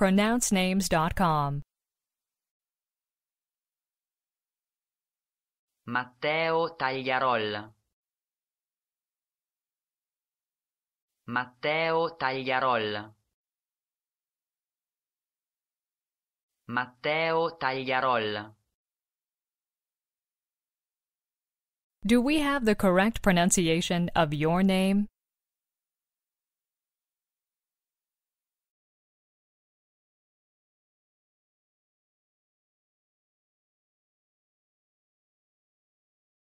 pronouncenames.com. Matteo Tagliarol. Matteo Tagliarol. Matteo Tagliarol. Do we have the correct pronunciation of your name?